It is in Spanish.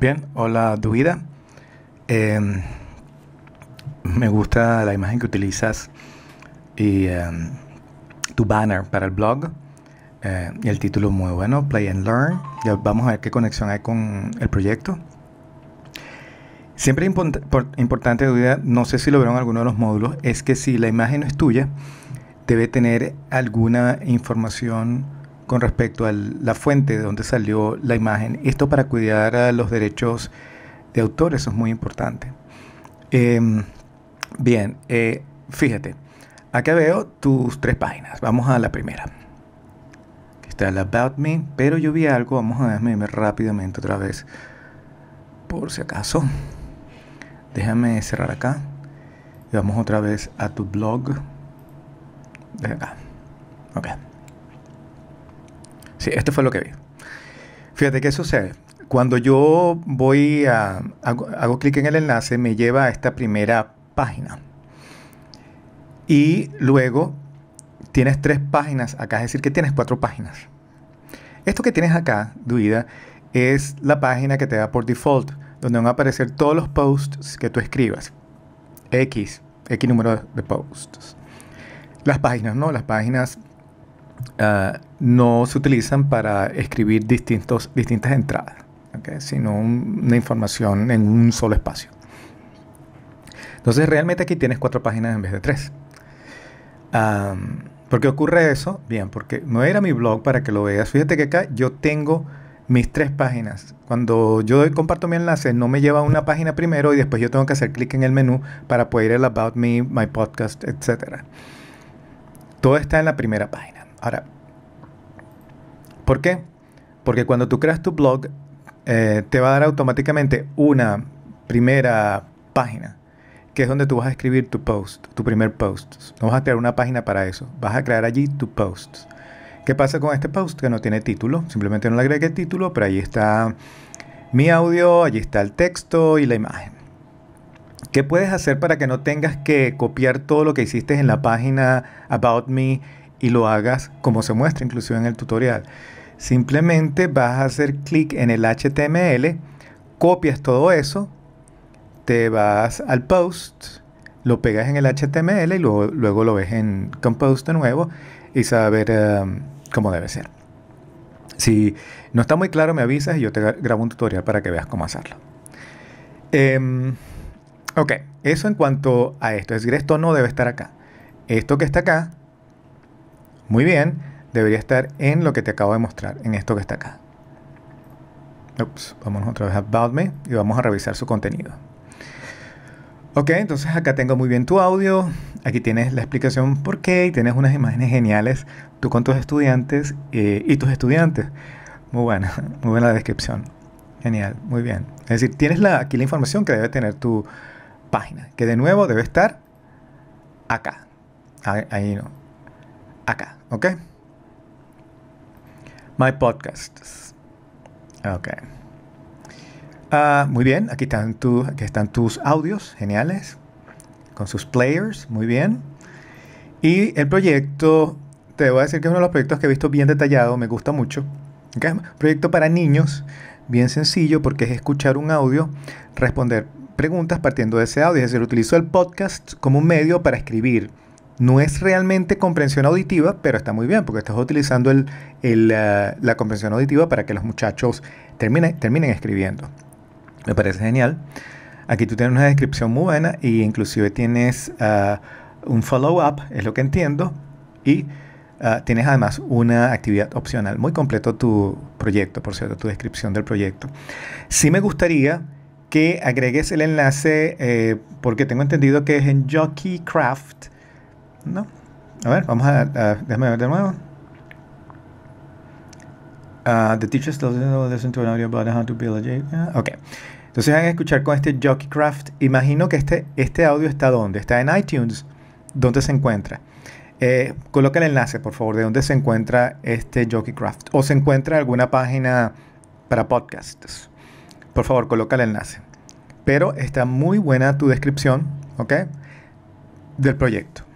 Bien, hola Duida. Em, me gusta la imagen que utilizas y em, tu banner para el blog. Eh, y el título muy bueno, Play and Learn. Ya vamos a ver qué conexión hay con el proyecto. Siempre importante Duida, no sé si lo vieron alguno de los módulos, es que si la imagen no es tuya, debe tener alguna información con respecto a la fuente de donde salió la imagen. Esto para cuidar a los derechos de autor, eso es muy importante. Em, bien, eh, fíjate, acá veo tus tres páginas. Vamos a la primera. está el About Me, pero yo vi algo, vamos a verme rápidamente otra vez, por si acaso. Déjame cerrar acá. Y vamos otra vez a tu blog de acá. Okay. Sí, esto fue lo que vi. Fíjate, ¿qué sucede? Cuando yo voy a. hago, hago clic en el enlace, me lleva a esta primera página. Y luego tienes tres páginas acá, es decir, que tienes cuatro páginas. Esto que tienes acá, Duida, es la página que te da por default, donde van a aparecer todos los posts que tú escribas. X, X número de posts. Las páginas, ¿no? Las páginas Ah, no se utilizan para escribir distintos, distintas entradas, sino una información en un solo espacio. Entonces realmente aquí tienes cuatro páginas en vez de tres. ¿Por qué ocurre eso? Bien, porque no voy a ir a mi blog para que lo veas. Fíjate que acá yo tengo mis tres páginas. Cuando yo comparto mi enlace, no me lleva a una página primero y después yo tengo que hacer clic en el menú para poder ir al About Me, My Podcast, etc. Todo está en la primera página. Ahora, ¿por qué? Porque cuando tú creas tu blog, eh, te va a dar automáticamente una primera página, que es donde tú vas a escribir tu post, tu primer post. No vas a crear una página para eso, vas a crear allí tu post. ¿Qué pasa con este post? Que no tiene título, simplemente no le agregué título, pero ahí está mi audio, allí está el texto y la imagen. ¿Qué puedes hacer para que no tengas que copiar todo lo que hiciste en la página About Me y lo hagas como se muestra inclusive en el tutorial. Simplemente vas a hacer clic en el HTML, copias todo eso, te vas al post, lo pegas en el HTML y luego, lo ves en Compose de nuevo y saber um, cómo debe ser. Si no está muy claro, me avisas y yo te grabo un tutorial para que veas cómo hacerlo. Em, ok, eso en cuanto a esto. Es decir, esto no debe estar acá. Esto que está acá muy bien, debería estar en lo que te acabo de mostrar, en esto que está acá. Vamos vamos otra vez a About Me y vamos a revisar su contenido. Ok, entonces acá tengo muy bien tu audio, aquí tienes la explicación por qué y tienes unas imágenes geniales, tú con tus estudiantes eh, y tus estudiantes. Muy buena, muy buena la descripción. Genial, muy bien. Es decir, tienes aquí la información que debe tener tu página, que de nuevo debe estar acá. ahí no, acá, ¿ok? My Podcasts. Ok. Ah, muy bien, aquí están, tus, aquí están tus audios, geniales, con sus players, muy bien. Y el proyecto, te voy a decir que es uno de los proyectos que he visto bien detallado, me gusta mucho. Proyecto para niños, bien sencillo porque es escuchar un audio, responder preguntas partiendo de ese audio. Es decir, utilizo el podcast como un medio para escribir no es realmente comprensión auditiva, pero está muy bien, porque estás utilizando eh, la comprensión auditiva para que los muchachos terminen escribiendo. Me parece genial. Aquí tú tienes una descripción muy buena e inclusive tienes ah, un follow-up, es lo que entiendo, y ah, tienes además una actividad opcional. Muy completo tu proyecto, por cierto, tu descripción del proyecto. Sí me gustaría que agregues el enlace, eh, porque tengo entendido que es en Jockey Craft no. A ver, vamos a, déjame ver de nuevo. Ah, the teacher still listen to an audio about how to build a e ah, Ok. Entonces van a escuchar con este jockey craft Imagino que este, este audio está dónde. Está en iTunes. ¿Dónde se encuentra? Eh, coloca el enlace, por favor, de dónde se encuentra este jockey craft O se encuentra alguna página para podcasts. Por favor, coloca el enlace. Pero está muy buena tu descripción, ¿ok? Del proyecto.